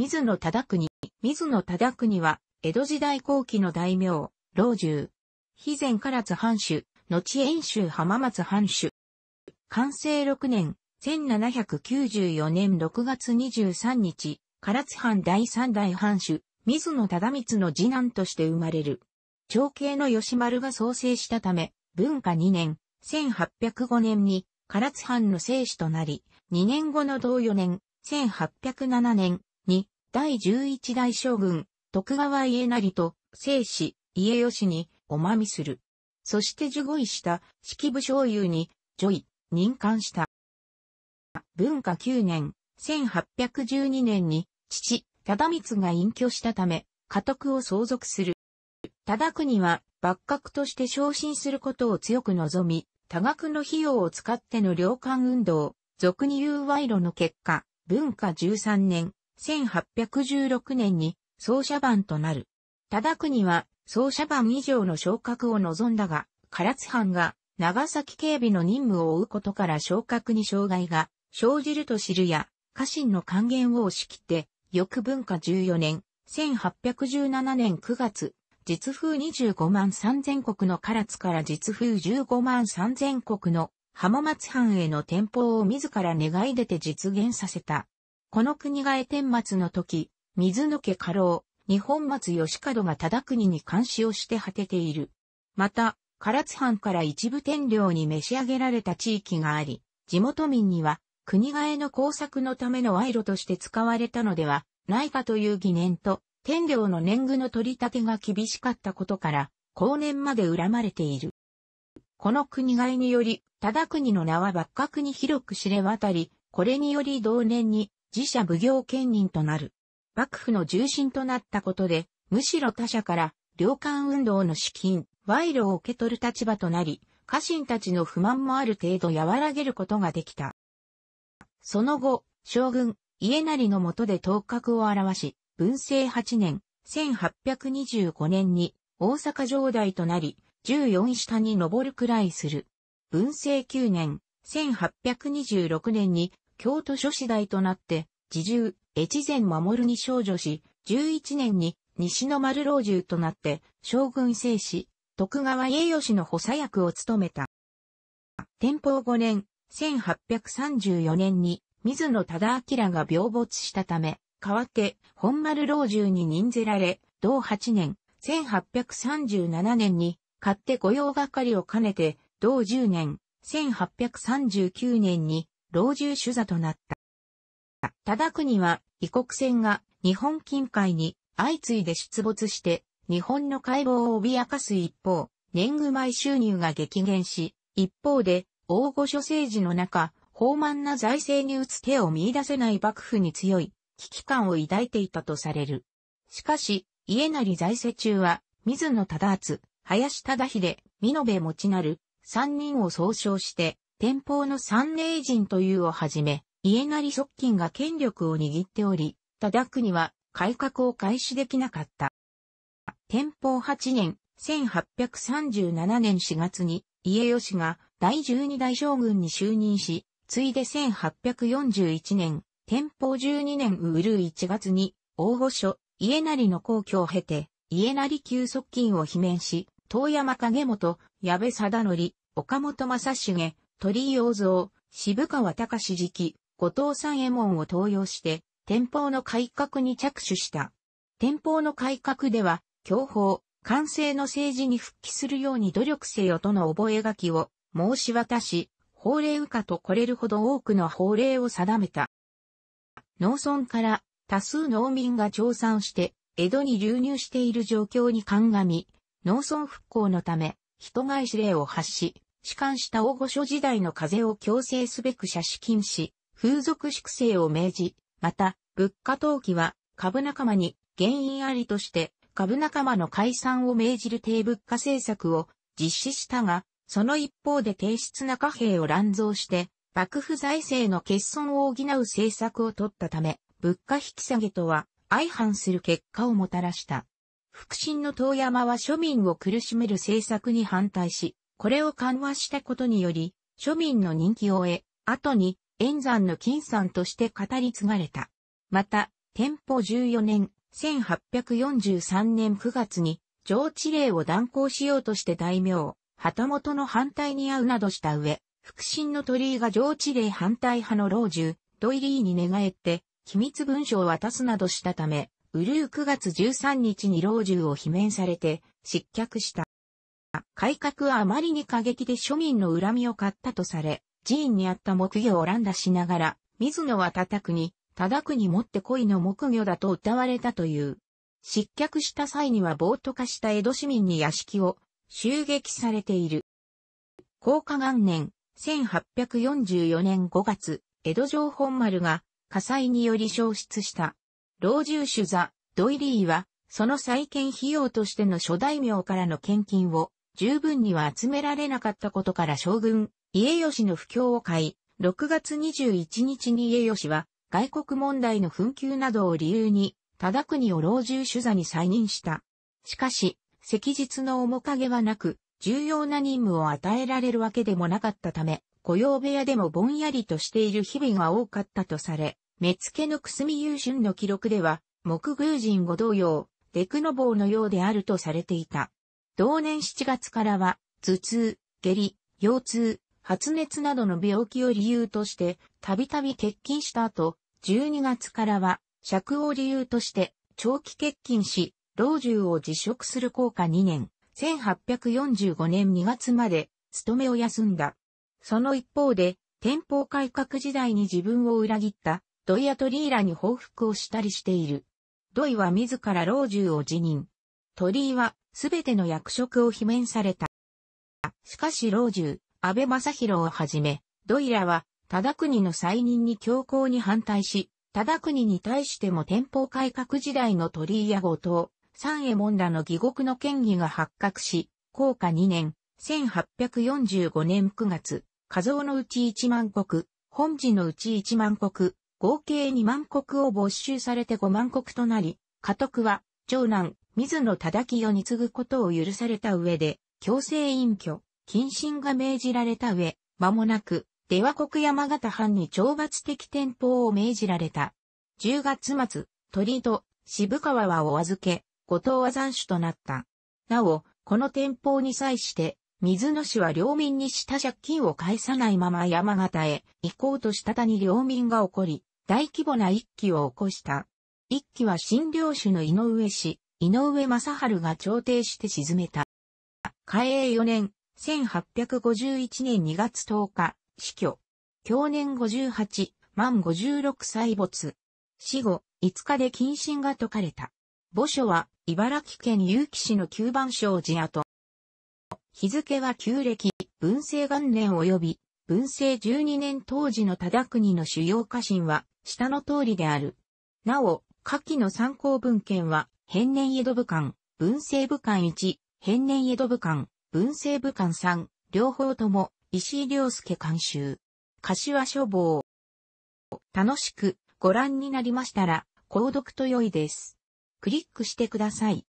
水野忠国。水野忠国は、江戸時代後期の大名、老中。肥前唐津藩主、後遠州浜松藩主。完成6年、1794年6月23日、唐津藩第三代藩主、水野忠光の次男として生まれる。長兄の吉丸が創生したため、文化2年、1805年に唐津藩の生死となり、2年後の同4年、1807年、に、第11代将軍、徳川家成と、生死、家吉に、おまみする。そして15位した、式部将優に、女位、任官した。文化9年、1812年に、父、忠光が隠居したため、家督を相続する。忠国は、幕閣として昇進することを強く望み、多額の費用を使っての領官運動、俗に言う賄賂の結果、文化13年、1816年に奏者番となる。忠国は奏者番以上の昇格を望んだが、唐津藩が長崎警備の任務を負うことから昇格に障害が生じると知るや、家臣の還元を押し切って、翌文化14年、1817年9月、実風25万3000国の唐津から実風15万3000国の浜松藩への転向を自ら願い出て実現させた。この国がえ天末の時、水野家家老、日本松義門が忠国に監視をして果てている。また、唐津藩から一部天領に召し上げられた地域があり、地元民には国替えの工作のための賄賂として使われたのではないかという疑念と、天領の年貢の取り立てが厳しかったことから、後年まで恨まれている。この国替えにより、忠国の名は幕閣に広く知れ渡り、これにより同年に自社奉行兼任となる。幕府の重心となったことで、むしろ他者から、領間運動の資金、賄賂を受け取る立場となり、家臣たちの不満もある程度和らげることができた。その後、将軍、家成の下で頭角を表し、文政8年、1825年に大阪城代となり、14下に上るくらいする。文政9年、1826年に京都諸子代となって、自重、越前守に少女し、11年に西の丸老中となって、将軍聖史、徳川家吉の補佐役を務めた。天保5年、1834年に、水野忠明が病没したため、代わって本丸老中に任ぜられ、同8年、1837年に、勝手御用係を兼ねて、同10年、1839年に、老中主座となった。忠国は異国船が日本近海に相次いで出没して日本の解剖を脅かす一方、年貢米収入が激減し、一方で大御所政治の中、豊満な財政に打つ手を見出せない幕府に強い危機感を抱いていたとされる。しかし、家成財政中は、水野忠厚、林忠秀、美延持なる、三人を総称して、天保の三名人というをはじめ、家成側近が権力を握っており、忠国は改革を開始できなかった。天保8年、1837年4月に、家吉が第12代将軍に就任し、ついで1841年、天保12年ウル1月に、大御所、家成の皇居を経て、家成旧側近を罷免し、遠山影元、矢部貞則、岡本正成、鳥居洋蔵、渋川隆期、後藤三右衛門を登用して、天保の改革に着手した。天保の改革では、教法、完成の政治に復帰するように努力せよとの覚書を申し渡し、法令うかとこれるほど多くの法令を定めた。農村から多数農民が調産して、江戸に流入している状況に鑑み、農村復興のため、人返し令を発し、弛緩した大御所時代の風を強制すべく借資禁止、風俗粛清を命じ、また、物価投機は株仲間に原因ありとして株仲間の解散を命じる低物価政策を実施したが、その一方で低質な貨幣を乱造して、幕府財政の欠損を補う政策を取ったため、物価引き下げとは相反する結果をもたらした。腹心の遠山は庶民を苦しめる政策に反対し、これを緩和したことにより、庶民の人気を得、後に炎山の金山として語り継がれた。また、天保14年、1843年9月に、上地令を断行しようとして大名、旗本の反対に遭うなどした上、腹心の鳥居が上地令反対派の老中、ドイリーに寝返って、機密文書を渡すなどしたため、ウルー9月13日に老中を罷免されて、失脚した。改革はあまりに過激で庶民の恨みを買ったとされ、寺院にあった木魚を乱打しながら、水野は叩くに、叩くにもって恋の木魚だと歌われたという。失脚した際には暴徒化した江戸市民に屋敷を襲撃されている。高価元年、1844年5月、江戸城本丸が火災により消失した。老中主座、ドイリーは、その再建費用としての諸大名からの献金を十分には集められなかったことから将軍、家吉の布教を買い、6月21日に家吉は外国問題の紛糾などを理由に、忠国を老中主座に再任した。しかし、赤日の面影はなく、重要な任務を与えられるわけでもなかったため、雇用部屋でもぼんやりとしている日々が多かったとされ、目付のくすみ優春の記録では、木偶人ご同様、デクノボーのようであるとされていた。同年7月からは、頭痛、下痢、腰痛、発熱などの病気を理由として、たびたび欠勤した後、12月からは、尺を理由として、長期欠勤し、老中を辞職する効果2年、1845年2月まで、勤めを休んだ。その一方で、天保改革時代に自分を裏切った、土井アトリーラに報復をしたりしている。土井は自ら老中を辞任、鳥居はすべての役職を罷免された。しかし老中、安倍正宏をはじめ、土井らは、忠国の再任に強硬に反対し、忠国に対しても天保改革時代の鳥居や後藤、三右衛門らの義国の権威が発覚し、降下2年、1845年9月、家像のうち1万国、本寺のうち1万国、合計2万国を没収されて5万国となり、家督は、長男、水野忠清に次ぐことを許された上で、強制隠居、謹慎が命じられた上、間もなく、出羽国山形藩に懲罰的転保を命じられた。10月末、鳥戸、渋川はお預け、後藤は残首となった。なお、この転保に際して、水野氏は領民にした借金を返さないまま山形へ行こうとしたたに領民が起こり、大規模な一揆を起こした。一揆は新領主の井上氏、井上正春が調停して沈めた。開永4年、1851年2月10日、死去。去年58、満56歳没。死後、5日で謹慎が解かれた。墓所は、茨城県結城市の九番庄寺跡。日付は旧暦、文政元年及び、文政12年当時の忠国の主要家臣は、下の通りである。なお、下記の参考文献は、変年江戸武官、文政武官1、変年江戸武官、文政武官3、両方とも、石井良介監修。柏書房。楽しくご覧になりましたら、購読と良いです。クリックしてください。